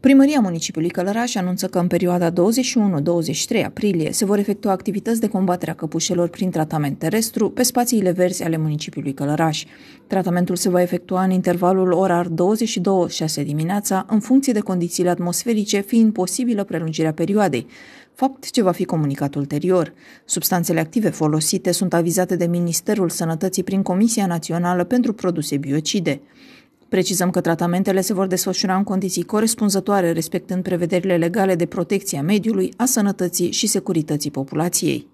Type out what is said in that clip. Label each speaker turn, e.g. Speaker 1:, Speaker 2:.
Speaker 1: Primăria Municipiului Călăraș anunță că în perioada 21-23 aprilie se vor efectua activități de combatere a căpușelor prin tratament terestru pe spațiile verzi ale Municipiului Călăraș. Tratamentul se va efectua în intervalul orar 22-6 dimineața, în funcție de condițiile atmosferice, fiind posibilă prelungirea perioadei, fapt ce va fi comunicat ulterior. Substanțele active folosite sunt avizate de Ministerul Sănătății prin Comisia Națională pentru Produse Biocide. Precizăm că tratamentele se vor desfășura în condiții corespunzătoare, respectând prevederile legale de protecție a mediului, a sănătății și securității populației.